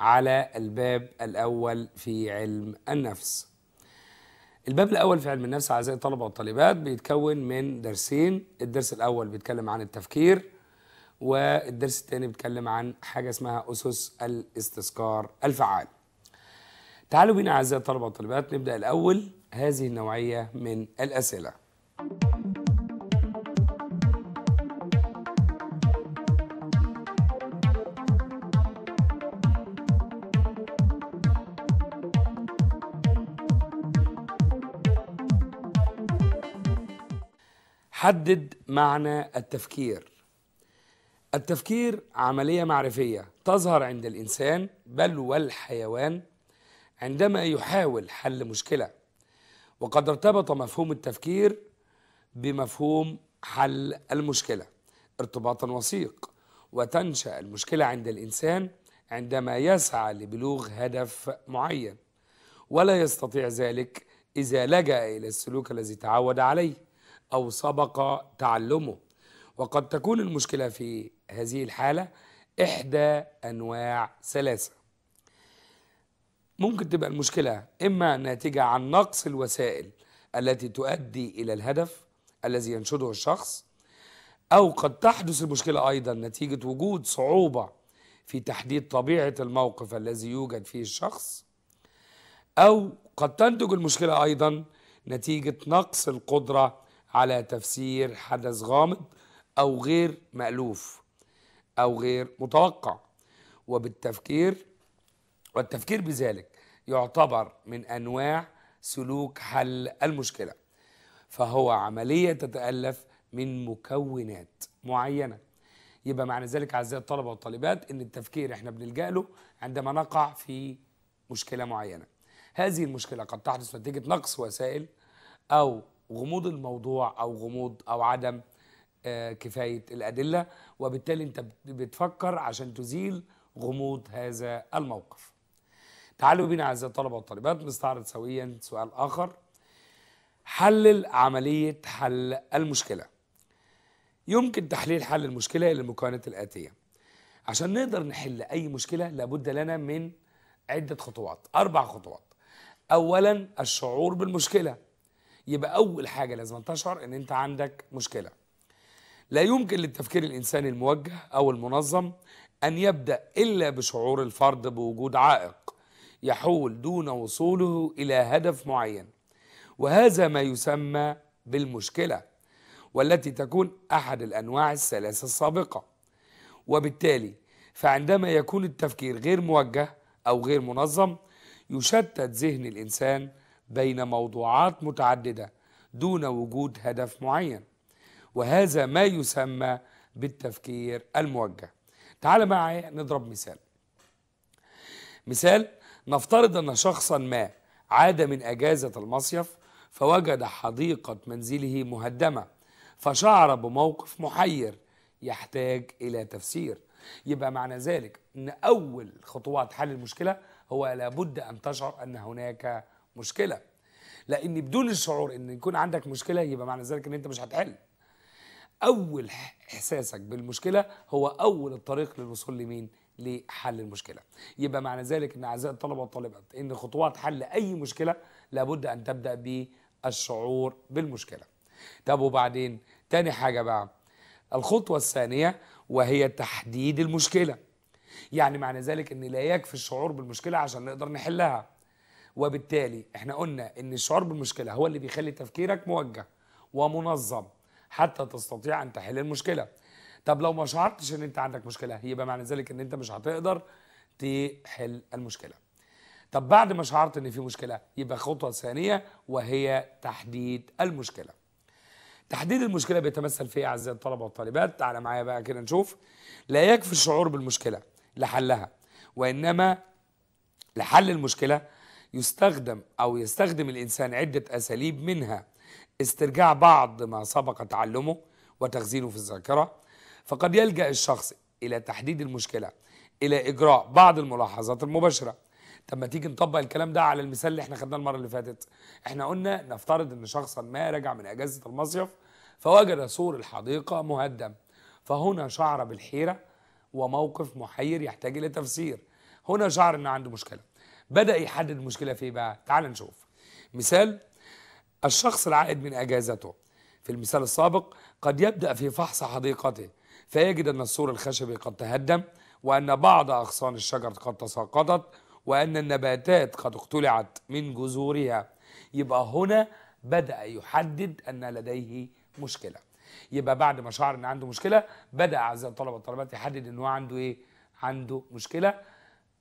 على الباب الأول في علم النفس الباب الأول في علم النفس أعزائي الطلبة والطالبات بيتكون من درسين الدرس الأول بيتكلم عن التفكير والدرس الثاني بيتكلم عن حاجة اسمها أسس الاستذكار الفعال تعالوا بينا أعزائي الطلبة والطالبات نبدأ الأول هذه النوعية من الأسئلة حدد معنى التفكير التفكير عملية معرفية تظهر عند الإنسان بل والحيوان عندما يحاول حل مشكلة وقد ارتبط مفهوم التفكير بمفهوم حل المشكلة ارتباطا وثيق وتنشأ المشكلة عند الإنسان عندما يسعى لبلوغ هدف معين ولا يستطيع ذلك إذا لجأ إلى السلوك الذي تعود عليه أو سبق تعلمه وقد تكون المشكلة في هذه الحالة إحدى أنواع ثلاثة ممكن تبقى المشكلة إما ناتجة عن نقص الوسائل التي تؤدي إلى الهدف الذي ينشده الشخص أو قد تحدث المشكلة أيضا نتيجة وجود صعوبة في تحديد طبيعة الموقف الذي يوجد فيه الشخص أو قد تنتج المشكلة أيضا نتيجة نقص القدرة على تفسير حدث غامض أو غير مألوف أو غير متوقع وبالتفكير والتفكير بذلك يعتبر من أنواع سلوك حل المشكلة فهو عملية تتألف من مكونات معينة يبقى معنى ذلك أعزائي الطلبة والطالبات أن التفكير إحنا بنلجأ له عندما نقع في مشكلة معينة هذه المشكلة قد تحدث نتيجة نقص وسائل أو غموض الموضوع او غموض او عدم آه، كفايه الادله وبالتالي انت بتفكر عشان تزيل غموض هذا الموقف. تعالوا بينا اعزائي الطلبه والطالبات نستعرض سويا سؤال اخر. حلل عمليه حل المشكله. يمكن تحليل حل المشكله الى المكونات الاتيه. عشان نقدر نحل اي مشكله لابد لنا من عده خطوات، اربع خطوات. اولا الشعور بالمشكله. يبقى اول حاجه لازم تشعر ان انت عندك مشكله لا يمكن للتفكير الانساني الموجه او المنظم ان يبدا الا بشعور الفرد بوجود عائق يحول دون وصوله الى هدف معين وهذا ما يسمى بالمشكله والتي تكون احد الانواع الثلاثه السابقه وبالتالي فعندما يكون التفكير غير موجه او غير منظم يشتت ذهن الانسان بين موضوعات متعدده دون وجود هدف معين وهذا ما يسمى بالتفكير الموجه تعال معي نضرب مثال مثال نفترض ان شخصا ما عاد من اجازه المصيف فوجد حديقه منزله مهدمه فشعر بموقف محير يحتاج الى تفسير يبقى معنى ذلك ان اول خطوات حل المشكله هو لابد ان تشعر ان هناك مشكله لان بدون الشعور ان يكون عندك مشكله يبقى معنى ذلك ان انت مش هتحل اول احساسك بالمشكله هو اول الطريق للوصول لمين لحل المشكله يبقى معنى ذلك ان اعزائي الطلبه والطالبات ان خطوات حل اي مشكله لابد ان تبدا بالشعور بالمشكله طب وبعدين تاني حاجه بقى الخطوه الثانيه وهي تحديد المشكله يعني معنى ذلك ان لا يكفي الشعور بالمشكله عشان نقدر نحلها وبالتالي احنا قلنا ان الشعور بالمشكله هو اللي بيخلي تفكيرك موجه ومنظم حتى تستطيع ان تحل المشكله طب لو ما شعرتش ان انت عندك مشكله يبقى معنى ذلك ان انت مش هتقدر تحل المشكله طب بعد ما شعرت ان في مشكله يبقى خطوه ثانيه وهي تحديد المشكله تحديد المشكله بيتمثل في ايه اعزائي الطلبه والطالبات تعالى معايا بقى كده نشوف لا يكفي الشعور بالمشكله لحلها وانما لحل المشكله يستخدم أو يستخدم الإنسان عدة أساليب منها استرجاع بعض ما سبق تعلمه وتخزينه في الذاكرة فقد يلجأ الشخص إلى تحديد المشكلة إلى إجراء بعض الملاحظات المباشرة طب ما تيجي نطبق الكلام ده على المثال اللي احنا خدناه المره اللي فاتت احنا قلنا نفترض ان شخصا ما رجع من اجازه المصيف فوجد سور الحديقه مهدم فهنا شعر بالحيره وموقف محير يحتاج الى تفسير هنا شعر ان عنده مشكله بدا يحدد المشكله في ايه بقى تعال نشوف مثال الشخص العائد من اجازته في المثال السابق قد يبدا في فحص حديقته فيجد ان السور الخشبي قد تهدم وان بعض اغصان الشجر قد تساقطت وان النباتات قد اقتلعت من جذورها يبقى هنا بدا يحدد ان لديه مشكله يبقى بعد ما شعر ان عنده مشكله بدا اعزائي الطلبه والطالبات يحدد ان هو عنده ايه عنده مشكله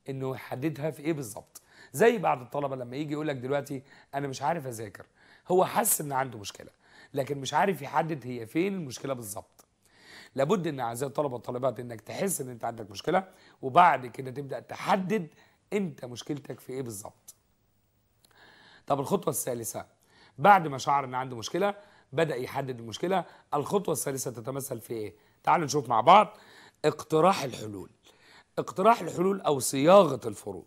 انه يحددها في ايه بالظبط زي بعض الطلبه لما يجي يقول لك دلوقتي انا مش عارف اذاكر هو حس ان عنده مشكله لكن مش عارف يحدد هي فين المشكله بالظبط لابد ان اعزائي الطلبه والطالبات انك تحس ان انت عندك مشكله وبعد كده تبدا تحدد انت مشكلتك في ايه بالظبط طب الخطوه الثالثه بعد ما شعر ان عنده مشكله بدا يحدد المشكله الخطوه الثالثه تتمثل في ايه تعالوا نشوف مع بعض اقتراح الحلول اقتراح الحلول أو صياغة الفروض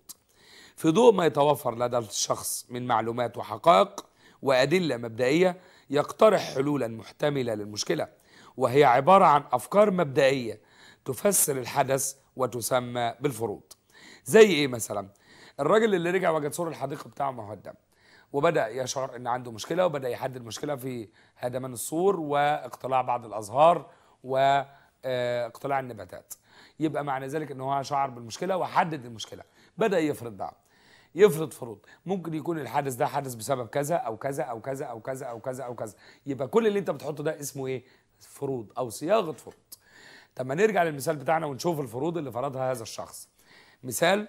في ضوء ما يتوفر لدى الشخص من معلومات وحقائق وأدلة مبدئية يقترح حلولا محتملة للمشكلة وهي عبارة عن أفكار مبدئية تفسر الحدث وتسمى بالفروض زي إيه مثلا الراجل اللي رجع وجد سور الحديقة بتاعه مهدم وبدأ يشعر أن عنده مشكلة وبدأ يحدد المشكلة في هدمان السور واقتلاع بعض الأزهار واقتلاع النباتات يبقى معنى ذلك ان هو شعر بالمشكله وحدد المشكله بدا يفرض دعم يفرض فروض ممكن يكون الحدث ده حدث بسبب كذا أو, كذا او كذا او كذا او كذا او كذا او كذا يبقى كل اللي انت بتحطه ده اسمه ايه فروض او صياغه فروض طب ما نرجع للمثال بتاعنا ونشوف الفروض اللي فرضها هذا الشخص مثال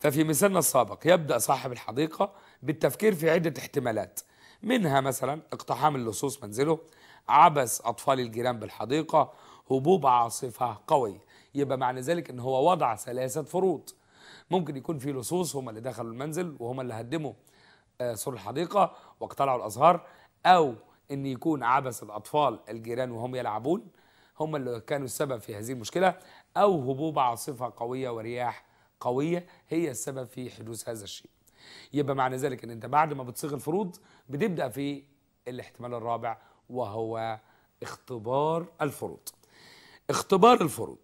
ففي مثالنا السابق يبدا صاحب الحديقه بالتفكير في عده احتمالات منها مثلا اقتحام اللصوص منزله عبث اطفال الجيران بالحديقه هبوب عاصفة قوي يبقى معنى ذلك ان هو وضع ثلاثة فروض ممكن يكون في لصوص هم اللي دخلوا المنزل وهم اللي هدموا آه، سور الحديقة واقتلعوا الأزهار أو ان يكون عبث الأطفال الجيران وهم يلعبون هم اللي كانوا السبب في هذه المشكلة أو هبوب عاصفة قوية ورياح قوية هي السبب في حدوث هذا الشيء يبقى معنى ذلك ان انت بعد ما بتصيغ الفروض بتبدأ في الاحتمال الرابع وهو اختبار الفروض اختبار الفروض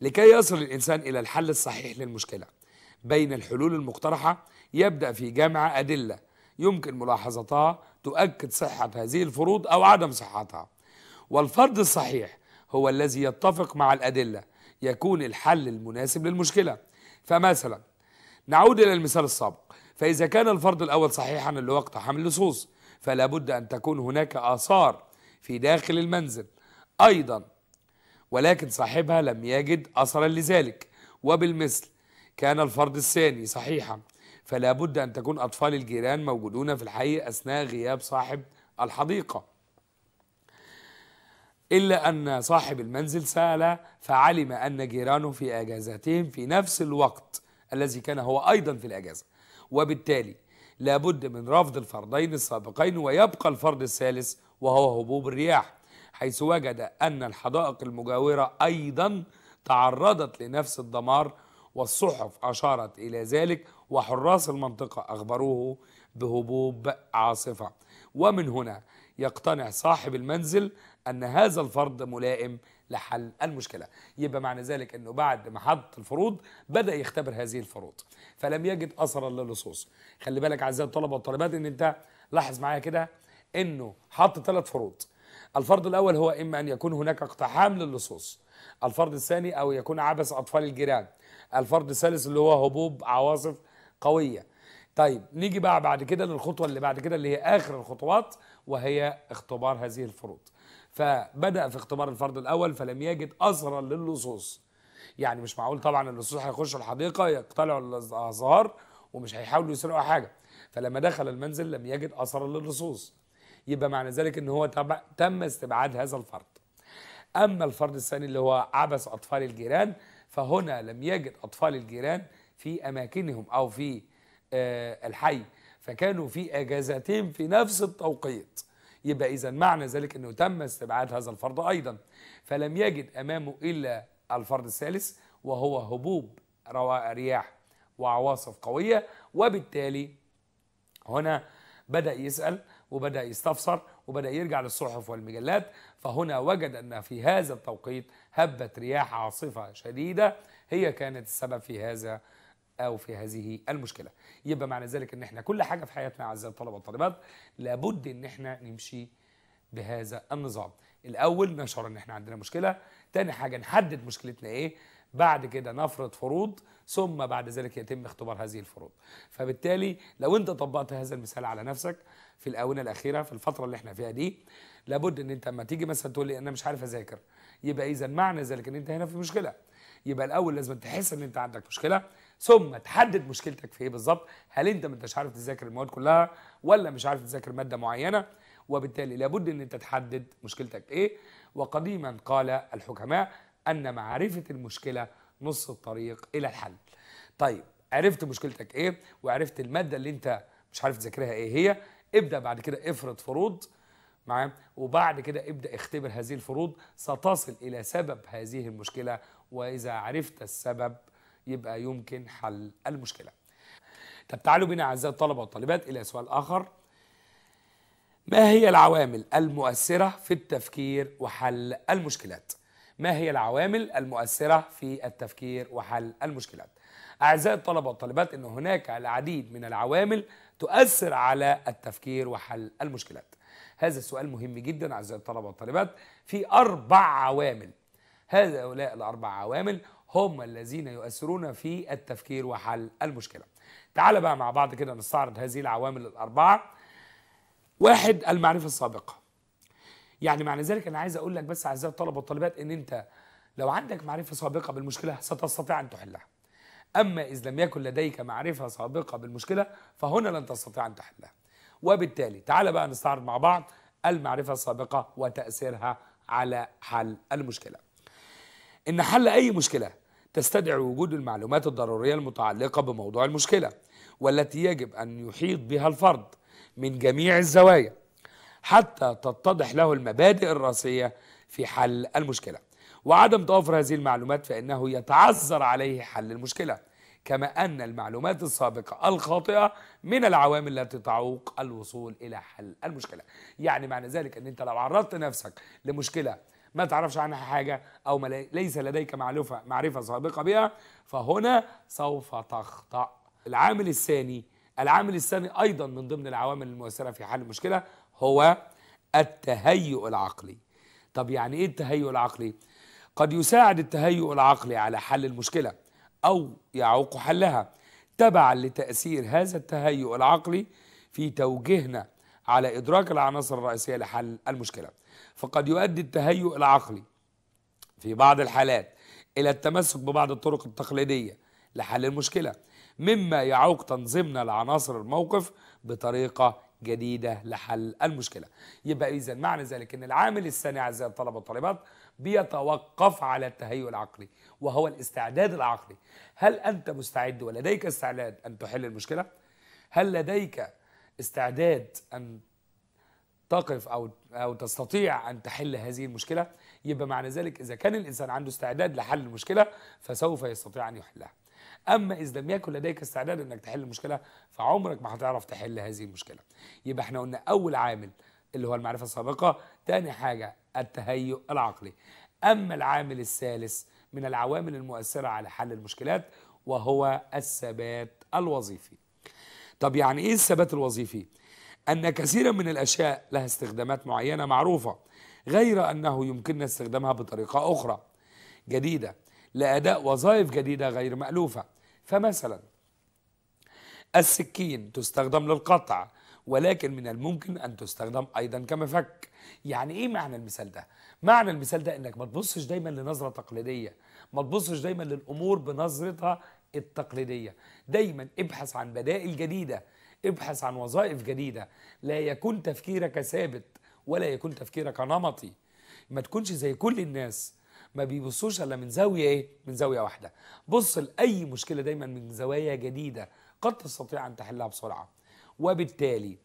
لكي يصل الإنسان إلى الحل الصحيح للمشكلة بين الحلول المقترحة يبدأ في جمع أدلة يمكن ملاحظتها تؤكد صحة هذه الفروض أو عدم صحتها والفرض الصحيح هو الذي يتفق مع الأدلة يكون الحل المناسب للمشكلة فمثلا نعود إلى المثال السابق فإذا كان الفرض الأول صحيحا اللي وقت حمل لصوص فلا بد أن تكون هناك آثار في داخل المنزل أيضا ولكن صاحبها لم يجد أثرا لذلك وبالمثل كان الفرض الثاني صحيحا فلا بد أن تكون أطفال الجيران موجودون في الحي أثناء غياب صاحب الحديقة إلا أن صاحب المنزل سأل فعلم أن جيرانه في أجازتهم في نفس الوقت الذي كان هو أيضا في الأجازة وبالتالي لابد من رفض الفرضين السابقين ويبقى الفرض الثالث وهو هبوب الرياح حيث وجد أن الحدائق المجاورة أيضا تعرضت لنفس الدمار والصحف أشارت إلى ذلك وحراس المنطقة أخبروه بهبوب عاصفة ومن هنا يقتنع صاحب المنزل أن هذا الفرض ملائم لحل المشكلة يبقى معنى ذلك أنه بعد ما حط الفروض بدأ يختبر هذه الفروض فلم يجد أثرا للصوص خلي بالك أعزائي الطلبة والطالبات أن أنت لاحظ معايا كده أنه حط ثلاث فروض الفرض الأول هو إما أن يكون هناك اقتحام للصوص الفرض الثاني أو يكون عبث أطفال الجيران الفرض الثالث اللي هو هبوب عواصف قوية طيب نيجي بقى بعد كده للخطوة اللي بعد كده اللي هي آخر الخطوات وهي اختبار هذه الفروض فبدأ في اختبار الفرض الأول فلم يجد أثرا للصوص يعني مش معقول طبعا اللصوص هيخشوا الحديقة يقتلعوا الأزهار ومش هيحاولوا يسرقوا حاجة فلما دخل المنزل لم يجد أثرا للصوص يبقى معنى ذلك ان هو تم استبعاد هذا الفرد اما الفرد الثاني اللي هو عبث اطفال الجيران فهنا لم يجد اطفال الجيران في اماكنهم او في آه، الحي فكانوا في اجازتين في نفس التوقيت يبقى اذا معنى ذلك انه تم استبعاد هذا الفرد ايضا فلم يجد امامه الا الفرد الثالث وهو هبوب رياح وعواصف قويه وبالتالي هنا بدا يسال وبدأ يستفسر وبدأ يرجع للصحف والمجلات فهنا وجد أن في هذا التوقيت هبت رياح عاصفة شديدة هي كانت السبب في هذا أو في هذه المشكلة يبقى معنى ذلك أن احنا كل حاجة في حياتنا أعزائي الطلبة والطالبات لابد أن احنا نمشي بهذا النظام الأول نشعر أن احنا عندنا مشكلة تاني حاجة نحدد مشكلتنا إيه بعد كده نفرض فروض ثم بعد ذلك يتم اختبار هذه الفروض فبالتالي لو انت طبقت هذا المثال على نفسك في الاونه الاخيره في الفتره اللي احنا فيها دي لابد ان انت لما تيجي مثلا تقول لي انا مش عارف اذاكر يبقى اذا معنى ذلك ان انت هنا في مشكله يبقى الاول لازم تحس ان انت عندك مشكله ثم تحدد مشكلتك في ايه بالظبط هل انت ما انتش عارف تذاكر المواد كلها ولا مش عارف تذاكر ماده معينه وبالتالي لابد ان انت تحدد مشكلتك ايه وقديما قال الحكماء ان معرفه المشكله نص الطريق الى الحل طيب عرفت مشكلتك ايه وعرفت الماده اللي انت مش عارف تذاكرها ايه هي ابدا بعد كده افرض فروض معاه وبعد كده ابدا اختبر هذه الفروض ستصل الى سبب هذه المشكله واذا عرفت السبب يبقى يمكن حل المشكله طب تعالوا بنا اعزائي الطلبه والطالبات الى سؤال اخر ما هي العوامل المؤثره في التفكير وحل المشكلات ما هي العوامل المؤثرة في التفكير وحل المشكلات أعزائي الطلبة والطالبات أن هناك العديد من العوامل تؤثر على التفكير وحل المشكلات هذا السؤال مهم جدا أعزائي الطلبة والطالبات في أربع عوامل هؤلاء الأربع عوامل هم الذين يؤثرون في التفكير وحل المشكلة تعال بقى مع بعض كده نستعرض هذه العوامل الأربعة واحد المعرفة السابقة يعني معنى ذلك انا عايز اقول لك بس اعزائي الطلبه والطالبات ان انت لو عندك معرفه سابقه بالمشكله ستستطيع ان تحلها اما اذا لم يكن لديك معرفه سابقه بالمشكله فهنا لن تستطيع ان تحلها وبالتالي تعال بقى نستعرض مع بعض المعرفه السابقه وتاثيرها على حل المشكله ان حل اي مشكله تستدعي وجود المعلومات الضروريه المتعلقه بموضوع المشكله والتي يجب ان يحيط بها الفرد من جميع الزوايا حتى تتضح له المبادئ الرأسية في حل المشكلة وعدم توفر هذه المعلومات فإنه يتعذر عليه حل المشكلة كما أن المعلومات السابقة الخاطئة من العوامل التي تعوق الوصول إلى حل المشكلة يعني معنى ذلك أن أنت لو عرضت نفسك لمشكلة ما تعرفش عنها حاجة أو ما ليس لديك معرفة, معرفة سابقة بها فهنا سوف تخطأ العامل الثاني العامل الثاني أيضا من ضمن العوامل المؤثرة في حل المشكلة هو التهيؤ العقلي طب يعني ايه التهيؤ العقلي قد يساعد التهيؤ العقلي على حل المشكله او يعوق حلها تبعا لتاثير هذا التهيؤ العقلي في توجيهنا على ادراك العناصر الرئيسيه لحل المشكله فقد يؤدي التهيؤ العقلي في بعض الحالات الى التمسك ببعض الطرق التقليديه لحل المشكله مما يعوق تنظيمنا لعناصر الموقف بطريقه جديدة لحل المشكلة يبقى إذا معنى ذلك أن العامل الثاني أعزائي الطلبة والطالبات بيتوقف على التهيؤ العقلي وهو الاستعداد العقلي هل أنت مستعد ولديك استعداد أن تحل المشكلة؟ هل لديك استعداد أن تقف أو أو تستطيع أن تحل هذه المشكلة؟ يبقى معنى ذلك إذا كان الإنسان عنده استعداد لحل المشكلة فسوف يستطيع أن يحلها اما اذا لم يكن لديك استعداد انك تحل المشكله فعمرك ما هتعرف تحل هذه المشكله يبقى احنا قلنا اول عامل اللي هو المعرفه السابقه تاني حاجه التهيؤ العقلي اما العامل الثالث من العوامل المؤثره على حل المشكلات وهو الثبات الوظيفي طب يعني ايه الثبات الوظيفي ان كثيرا من الاشياء لها استخدامات معينه معروفه غير انه يمكننا استخدامها بطريقه اخرى جديده لأداء وظائف جديدة غير مألوفة فمثلا السكين تستخدم للقطع ولكن من الممكن أن تستخدم أيضا كمفك يعني إيه معنى المثال ده؟ معنى المثال ده إنك ما تبصش دايما لنظرة تقليدية ما تبصش دايما للأمور بنظرتها التقليدية دايما ابحث عن بدائل جديدة ابحث عن وظائف جديدة لا يكون تفكيرك ثابت ولا يكون تفكيرك نمطي ما تكونش زي كل الناس ما بيبصوش الا من زاويه ايه من زاويه واحده بص لاي مشكله دايما من زوايا جديده قد تستطيع ان تحلها بسرعه وبالتالي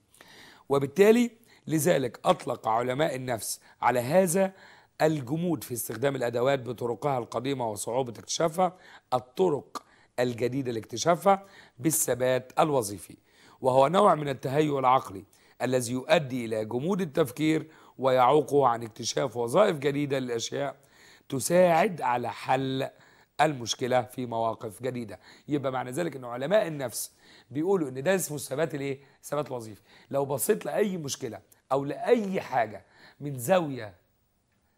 وبالتالي لذلك اطلق علماء النفس على هذا الجمود في استخدام الادوات بطرقها القديمه وصعوبه اكتشافها الطرق الجديده لاكتشافها بالثبات الوظيفي وهو نوع من التهيؤ العقلي الذي يؤدي الى جمود التفكير ويعوقه عن اكتشاف وظائف جديده للاشياء تساعد على حل المشكله في مواقف جديده يبقى معنى ذلك ان علماء النفس بيقولوا ان ده اسمه الثبات الايه الثبات الوظيفي لو بصيت لاي مشكله او لاي حاجه من زاويه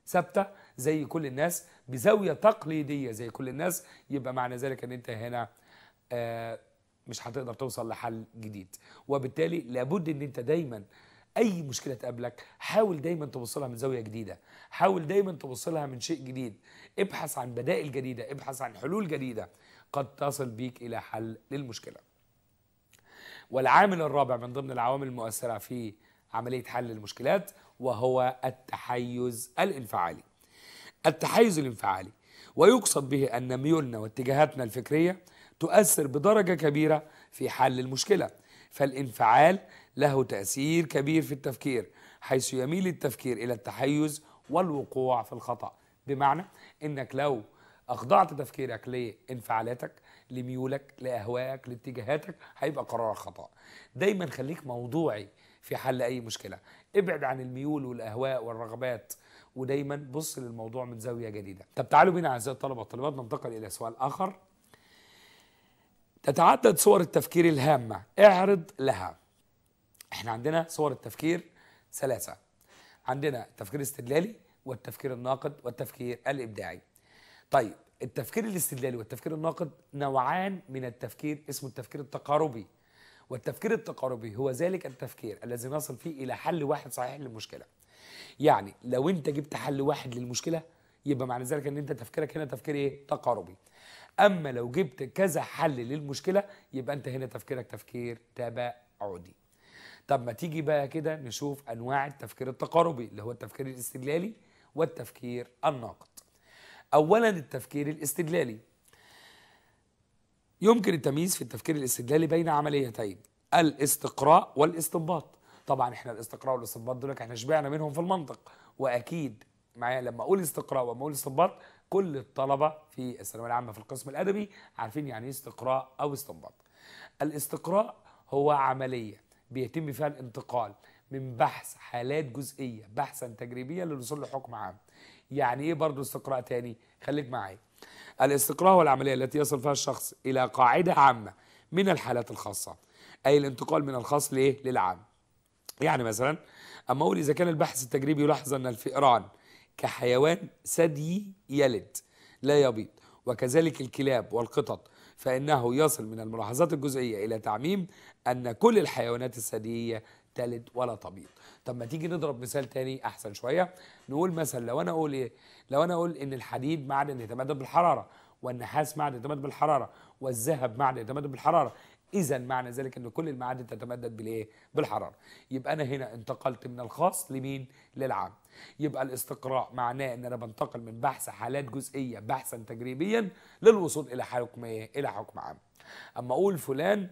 ثابته زي كل الناس بزاويه تقليديه زي كل الناس يبقى معنى ذلك ان انت هنا آه، مش هتقدر توصل لحل جديد وبالتالي لابد ان انت دايما اي مشكله تقابلك حاول دايما تبص لها من زاويه جديده حاول دايما تبص لها من شيء جديد ابحث عن بدائل جديده ابحث عن حلول جديده قد تصل بيك الى حل للمشكله والعامل الرابع من ضمن العوامل المؤثره في عمليه حل المشكلات وهو التحيز الانفعالي التحيز الانفعالي ويقصد به ان ميولنا واتجاهاتنا الفكريه تؤثر بدرجه كبيره في حل المشكله فالانفعال له تأثير كبير في التفكير حيث يميل التفكير إلى التحيز والوقوع في الخطأ بمعنى أنك لو أخضعت تفكيرك لانفعالاتك لميولك لأهوائك لاتجاهاتك هيبقى قرارك خطأ دايما خليك موضوعي في حل أي مشكلة ابعد عن الميول والأهواء والرغبات ودايما بص للموضوع من زاوية جديدة طب تعالوا بينا أعزائي الطلبة والطلبات ننتقل إلى سؤال آخر تتعدد صور التفكير الهامة اعرض لها احنا عندنا صور التفكير ثلاثه عندنا التفكير الاستدلالي والتفكير الناقد والتفكير الابداعي طيب التفكير الاستدلالي والتفكير الناقد نوعان من التفكير اسمه التفكير التقاربي والتفكير التقاربي هو ذلك التفكير الذي نصل فيه الى حل واحد صحيح للمشكله يعني لو انت جبت حل واحد للمشكله يبقى معنى ذلك ان انت تفكيرك هنا تفكير ايه تقاربي اما لو جبت كذا حل للمشكله يبقى انت هنا تفكيرك تفكير تباعدي طب ما تيجي بقى كده نشوف انواع التفكير التقاربي اللي هو التفكير الاستدلالي والتفكير الناقد اولا التفكير الاستدلالي يمكن التمييز في التفكير الاستدلالي بين عمليتين الاستقراء والاستنباط طبعا احنا الاستقراء والاستنباط دول احنا شبعنا منهم في المنطق واكيد معايا لما اقول استقراء وما اقول استنباط كل الطلبه في الثانويه العامه في القسم الادبي عارفين يعني ايه استقراء او استنباط الاستقراء هو عمليه بيتم فيها الانتقال من بحث حالات جزئيه بحثا تجريبيا للوصول لحكم عام يعني ايه برضه استقراء تاني خليك معايا الاستقراء هو العمليه التي يصل فيها الشخص الى قاعده عامه من الحالات الخاصه اي الانتقال من الخاص لايه للعام يعني مثلا اما اقول اذا كان البحث التجريبي يلاحظ ان الفئران كحيوان ثديي يلد لا يبيض وكذلك الكلاب والقطط فإنه يصل من الملاحظات الجزئية إلى تعميم أن كل الحيوانات الثديية تلد ولا تبيض طب ما تيجي نضرب مثال تاني أحسن شوية نقول مثلا لو أنا أقول إيه لو أنا أقول إن الحديد معدن يتمدد بالحرارة والنحاس معدن يتمدد بالحرارة والذهب معدن يتمدد بالحرارة اذا معنى ذلك ان كل المعادن تتمدد بالايه بالحراره يبقى انا هنا انتقلت من الخاص لمين للعام يبقى الاستقراء معناه ان انا بنتقل من بحث حالات جزئيه بحثا تجريبيا للوصول الى حكم ايه الى حكم عام اما اقول فلان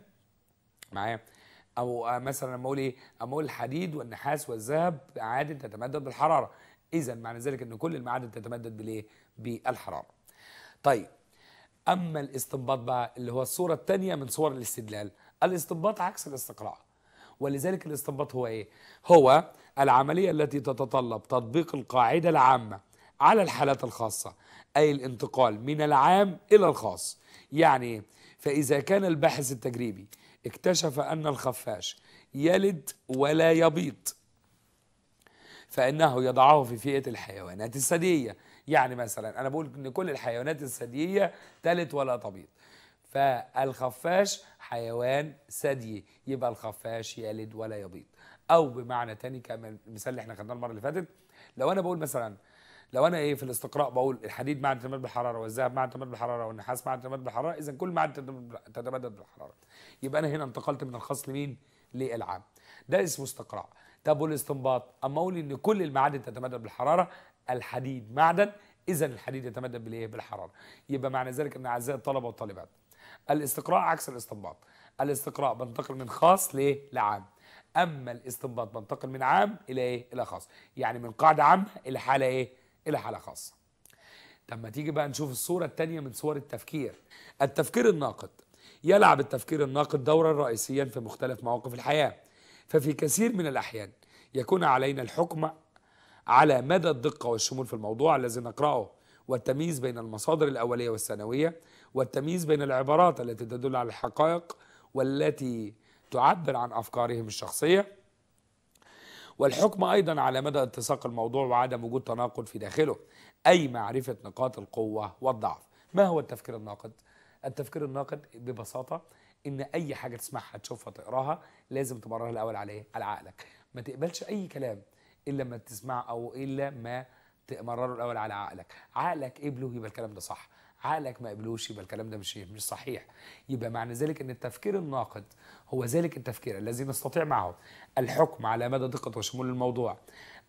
معايا او مثلا اما اقول ايه اما اقول الحديد والنحاس والذهب معادن تتمدد بالحراره اذا معنى ذلك ان كل المعادن تتمدد بالايه بالحراره طيب اما الاستنباط بقى اللي هو الصوره الثانيه من صور الاستدلال الاستنباط عكس الاستقراء ولذلك الاستنباط هو ايه هو العمليه التي تتطلب تطبيق القاعده العامه على الحالات الخاصه اي الانتقال من العام الى الخاص يعني فاذا كان الباحث التجريبي اكتشف ان الخفاش يلد ولا يبيض فانه يضعه في فئه الحيوانات الثديه يعني مثلا انا بقول ان كل الحيوانات الثدييه تلت ولا تبيض فالخفاش حيوان ثديي يبقى الخفاش يلد ولا يبيض او بمعنى تاني كمان المثال اللي احنا خدناه المره اللي فاتت لو انا بقول مثلا لو انا ايه في الاستقراء بقول الحديد مع التمدد بالحراره والذهب مع التمدد بالحراره والنحاس مع التمدد بالحراره اذا كل معدن تتمدد بالحراره يبقى انا هنا انتقلت من الخاص لمين للعام ده اسمه استقراء طب والاستنباط اما اقول ان كل المعادن تتمدد بالحراره الحديد معدن اذا الحديد يتمدد بالايه بالحراره يبقى معنى ذلك ان اعزائي الطلبه والطالبات الاستقراء عكس الاستنباط الاستقراء بنتقل من خاص لايه لعام اما الاستنباط بنتقل من عام الى ايه الى خاص يعني من قاعده عامه الى حاله ايه الى حاله خاصه طب ما تيجي بقى نشوف الصوره الثانيه من صور التفكير التفكير الناقد يلعب التفكير الناقد دورا رئيسيا في مختلف مواقف الحياه ففي كثير من الاحيان يكون علينا الحكم على مدى الدقة والشمول في الموضوع الذي نقرأه والتمييز بين المصادر الأولية والثانوية والتمييز بين العبارات التي تدل على الحقائق والتي تعبر عن أفكارهم الشخصية والحكم أيضا على مدى اتساق الموضوع وعدم وجود تناقض في داخله أي معرفة نقاط القوة والضعف ما هو التفكير الناقد؟ التفكير الناقد ببساطة إن أي حاجة تسمعها تشوفها تقراها لازم تمرها الأول عليه على عقلك ما تقبلش أي كلام الا ما تسمع او الا ما تمرره الاول على عقلك عقلك قبله يبقى الكلام ده صح عقلك ما قبلوش يبقى الكلام ده مش مش صحيح يبقى معنى ذلك ان التفكير الناقد هو ذلك التفكير الذي نستطيع معه الحكم على مدى دقه وشمول الموضوع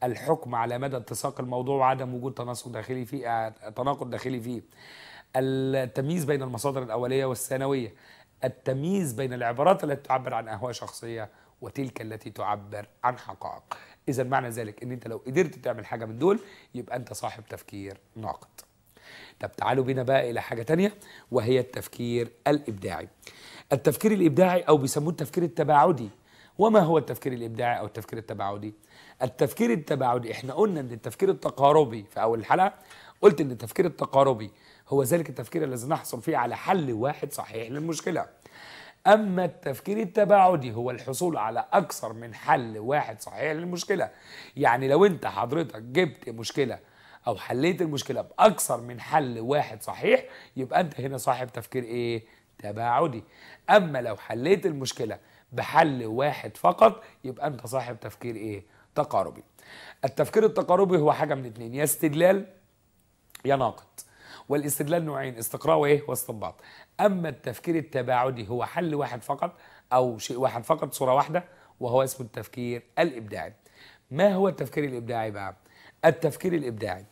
الحكم على مدى اتساق الموضوع وعدم وجود تناسق داخلي فيه آه، تناقض داخلي فيه التمييز بين المصادر الاوليه والثانويه التمييز بين العبارات التي تعبر عن اهواء شخصيه وتلك التي تعبر عن حقائق اذا معنى ذلك ان انت لو قدرت تعمل حاجه من دول يبقى انت صاحب تفكير ناقد طب تعالوا بينا بقى الى حاجه تانية وهي التفكير الابداعي التفكير الابداعي او بيسموه التفكير التباعدي وما هو التفكير الابداعي او التفكير التباعدي التفكير التباعدي احنا قلنا ان التفكير التقاربي في اول الحلقه قلت ان التفكير التقاربي هو ذلك التفكير الذي نحصل فيه على حل واحد صحيح للمشكله أما التفكير التباعدي هو الحصول على أكثر من حل واحد صحيح للمشكلة يعني لو أنت حضرتك جبت مشكلة أو حليت المشكلة بأكثر من حل واحد صحيح يبقى أنت هنا صاحب تفكير إيه؟ تباعدي أما لو حليت المشكلة بحل واحد فقط يبقى أنت صاحب تفكير إيه؟ تقاربي التفكير التقاربي هو حاجة من اتنين يا استدلال يا ناقد والاستدلال نوعين استقراء وايه واستنباط اما التفكير التباعدي هو حل واحد فقط او شيء واحد فقط صوره واحده وهو اسمه التفكير الابداعي ما هو التفكير الابداعي بقى التفكير الابداعي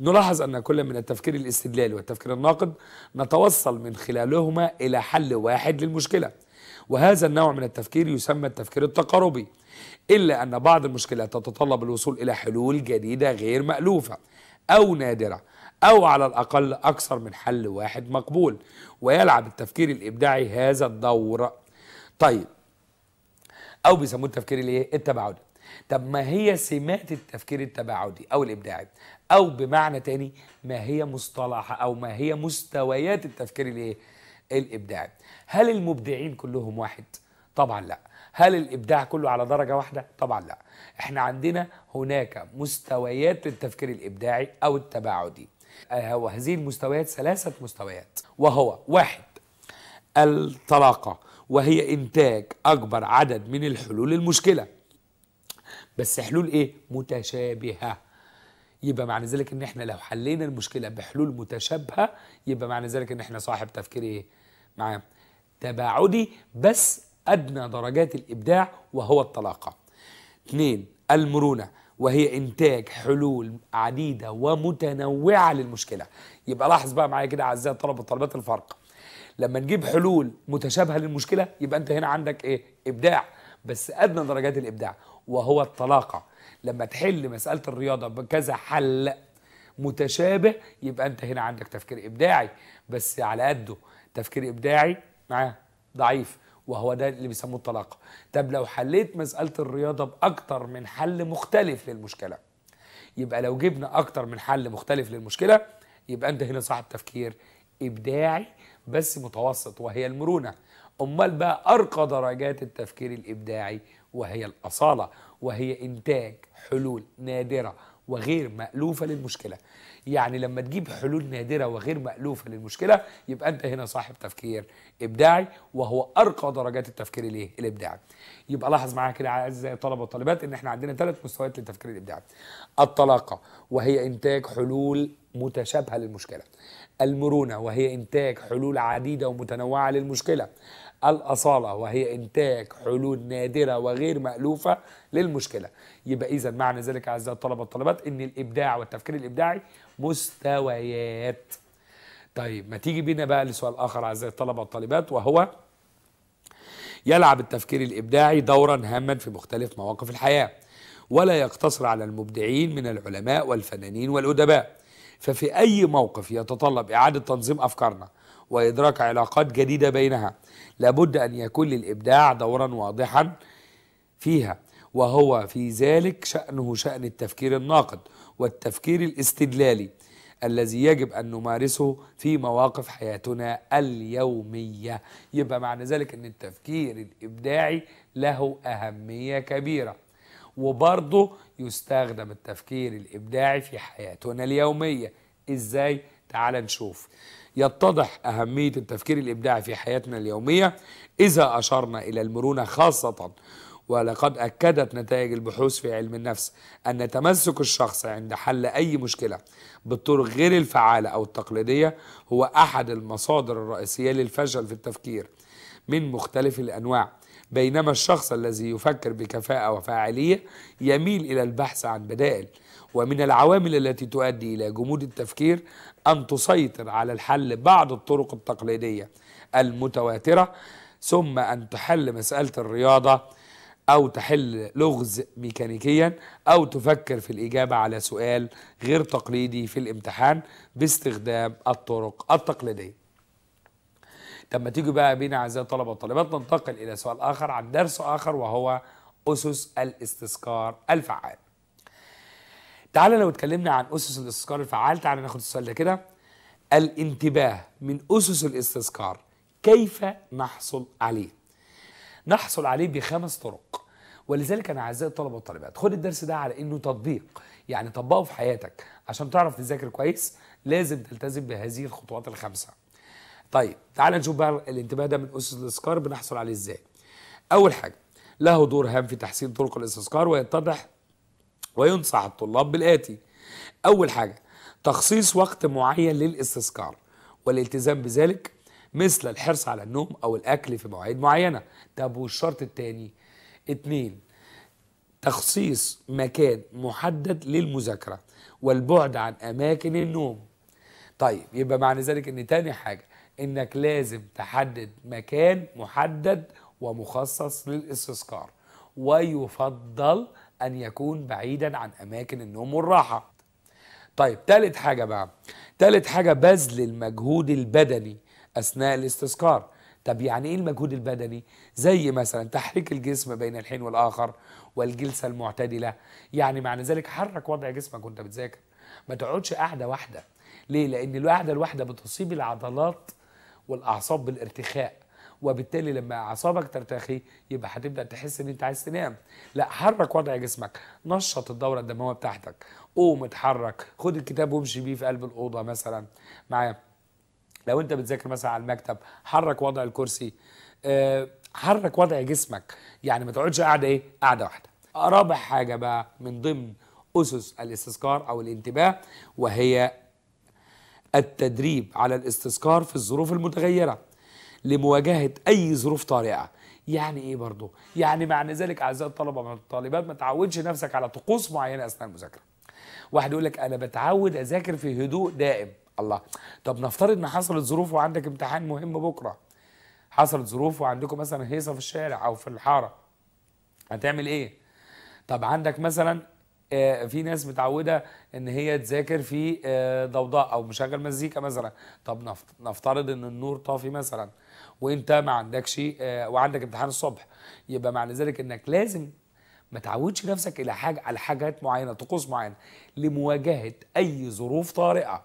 نلاحظ ان كل من التفكير الاستدلالي والتفكير الناقد نتوصل من خلالهما الى حل واحد للمشكله وهذا النوع من التفكير يسمى التفكير التقاربي إلا أن بعض المشكلات تتطلب الوصول إلى حلول جديدة غير مألوفة أو نادرة أو على الأقل أكثر من حل واحد مقبول ويلعب التفكير الإبداعي هذا الدور طيب أو بيسموه التفكير الإيه؟ التباعدي طب ما هي سمات التفكير التباعدي أو الإبداعي أو بمعنى تاني ما هي مصطلح أو ما هي مستويات التفكير الإيه؟ الإبداعي هل المبدعين كلهم واحد؟ طبعا لا هل الابداع كله على درجه واحده طبعا لا احنا عندنا هناك مستويات للتفكير الابداعي او التباعدي آه، وهذه المستويات ثلاثة مستويات وهو واحد الطلاقة وهي إنتاج أكبر عدد من الحلول المشكلة بس حلول إيه؟ متشابهة يبقى معنى ذلك إن إحنا لو حلينا المشكلة بحلول متشابهة يبقى معنى ذلك إن إحنا صاحب تفكير إيه؟ معاه تباعدي بس أدنى درجات الإبداع وهو الطلاقة اثنين المرونة وهي إنتاج حلول عديدة ومتنوعة للمشكلة يبقى لاحظ بقى معايا كده أعزائي الطلبة الطلبات الفرق لما نجيب حلول متشابهة للمشكلة يبقى أنت هنا عندك إيه إبداع بس أدنى درجات الإبداع وهو الطلاقة لما تحل مسألة الرياضة بكذا حل متشابه يبقى أنت هنا عندك تفكير إبداعي بس على قده تفكير إبداعي معاه ضعيف وهو ده اللي بيسموه الطلاق طب لو حليت مسألة الرياضة بأكتر من حل مختلف للمشكلة يبقى لو جبنا أكتر من حل مختلف للمشكلة يبقى أنت هنا صاحب تفكير إبداعي بس متوسط وهي المرونة أمال بقى أرقى درجات التفكير الإبداعي وهي الأصالة وهي إنتاج حلول نادرة وغير مألوفة للمشكلة يعني لما تجيب حلول نادرة وغير مألوفة للمشكلة يبقى أنت هنا صاحب تفكير إبداعي وهو أرقى درجات التفكير ليه الإبداعي يبقى لاحظ معايا كده أعزائي الطلبة والطالبات إن إحنا عندنا ثلاث مستويات للتفكير الإبداعي الطلاقة وهي إنتاج حلول متشابهة للمشكلة المرونة وهي إنتاج حلول عديدة ومتنوعة للمشكلة الأصالة وهي إنتاج حلول نادرة وغير مألوفة للمشكلة يبقى إذا معنى ذلك أعزائي الطلبة والطالبات إن الإبداع والتفكير الإبداعي مستويات طيب ما تيجي بينا بقى لسؤال آخر أعزائي الطلبة والطالبات وهو يلعب التفكير الإبداعي دورا هاما في مختلف مواقف الحياة ولا يقتصر على المبدعين من العلماء والفنانين والأدباء ففي أي موقف يتطلب إعادة تنظيم أفكارنا وإدراك علاقات جديدة بينها لابد أن يكون للإبداع دورا واضحا فيها وهو في ذلك شأنه شأن التفكير الناقد والتفكير الاستدلالي الذي يجب أن نمارسه في مواقف حياتنا اليومية يبقى معنى ذلك أن التفكير الإبداعي له أهمية كبيرة وبرضه يستخدم التفكير الإبداعي في حياتنا اليومية إزاي؟ تعال نشوف يتضح أهمية التفكير الإبداعي في حياتنا اليومية إذا أشرنا إلى المرونة خاصة ولقد أكدت نتائج البحوث في علم النفس أن تمسك الشخص عند حل أي مشكلة بالطرق غير الفعالة أو التقليدية هو أحد المصادر الرئيسية للفشل في التفكير من مختلف الأنواع بينما الشخص الذي يفكر بكفاءة وفاعلية يميل إلى البحث عن بدائل ومن العوامل التي تؤدي إلى جمود التفكير أن تسيطر على الحل بعض الطرق التقليدية المتواترة ثم أن تحل مسألة الرياضة أو تحل لغز ميكانيكيا أو تفكر في الإجابة على سؤال غير تقليدي في الامتحان باستخدام الطرق التقليدية طب ما بقى بينا اعزائي الطلبه والطالبات ننتقل الى سؤال اخر عن درس اخر وهو اسس الاستذكار الفعال تعالى لو اتكلمنا عن اسس الاستذكار الفعال تعالى ناخد السؤال ده كده الانتباه من اسس الاستذكار كيف نحصل عليه نحصل عليه بخمس طرق ولذلك انا اعزائي الطلبه والطالبات خد الدرس ده على انه تطبيق يعني طبقه في حياتك عشان تعرف تذاكر كويس لازم تلتزم بهذه الخطوات الخمسه طيب تعالى نشوف بقى الانتباه ده من اسس الاستذكار بنحصل عليه ازاي اول حاجه له دور هام في تحسين طرق الاستذكار ويتضح وينصح الطلاب بالآتي أول حاجة تخصيص وقت معين للاستذكار والالتزام بذلك مثل الحرص على النوم أو الأكل في مواعيد معينة طب والشرط الثاني اتنين تخصيص مكان محدد للمذاكرة والبعد عن أماكن النوم طيب يبقى معنى ذلك ان تاني حاجة انك لازم تحدد مكان محدد ومخصص للاستذكار ويفضل أن يكون بعيدا عن أماكن النوم والراحة طيب تالت حاجة بقى تالت حاجة بذل المجهود البدني أثناء الاستذكار طب يعني ايه المجهود البدني زي مثلا تحريك الجسم بين الحين والاخر والجلسه المعتدله يعني معنى ذلك حرك وضع جسمك وانت بتذاكر ما تقعدش قاعده واحده ليه لان القعده الواحده بتصيب العضلات والاعصاب بالارتخاء وبالتالي لما اعصابك ترتخي يبقى هتبدا تحس ان انت عايز تنام لا حرك وضع جسمك نشط الدوره الدمويه بتاعتك قوم اتحرك خد الكتاب وامشي بيه في قلب الاوضه مثلا معايا لو انت بتذاكر مثلا على المكتب حرك وضع الكرسي أه حرك وضع جسمك يعني ما تقعدش قاعده ايه قاعده واحده رابع حاجه بقى من ضمن اسس الاستذكار او الانتباه وهي التدريب على الاستذكار في الظروف المتغيره لمواجهه اي ظروف طارئه يعني ايه برضه يعني معنى ذلك اعزائي الطلبه من الطالبات ما تعودش نفسك على طقوس معينه اثناء المذاكره واحد يقول لك انا بتعود اذاكر في هدوء دائم الله طب نفترض ان حصلت ظروف وعندك امتحان مهم بكره حصلت ظروف وعندكم مثلا هيصه في الشارع او في الحاره هتعمل ايه طب عندك مثلا آه، في ناس متعوده ان هي تذاكر في آه، ضوضاء او مشغل مزيكا مثلا طب نفترض ان النور طافي مثلا وانت ما عندكش آه، وعندك امتحان الصبح يبقى معنى ذلك انك لازم ما تعودش نفسك الى حاجه على حاجات معينه طقوس معينه لمواجهه اي ظروف طارئه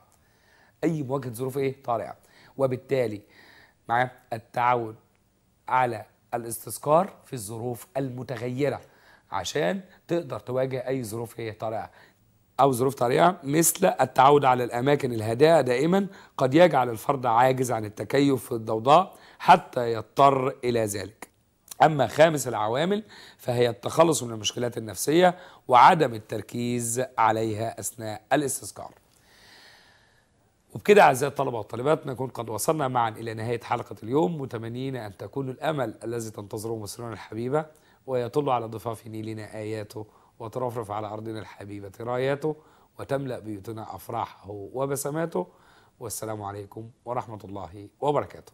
اي مواجهه ظروف ايه طارئه وبالتالي مع التعود على الاستذكار في الظروف المتغيره عشان تقدر تواجه اي ظروف هي طارئه أو ظروف طارئة مثل التعود على الأماكن الهادئة دائما قد يجعل الفرد عاجز عن التكيف في الضوضاء حتى يضطر إلى ذلك أما خامس العوامل فهي التخلص من المشكلات النفسية وعدم التركيز عليها أثناء الاستذكار وبكده أعزائي الطلبة والطالبات نكون قد وصلنا معا إلى نهاية حلقة اليوم متمنين أن تكون الأمل الذي تنتظره مصرنا الحبيبة ويطل على ضفاف نيلنا آياته وترفرف على أرضنا الحبيبة راياته وتملأ بيوتنا أفراحه وبسماته والسلام عليكم ورحمة الله وبركاته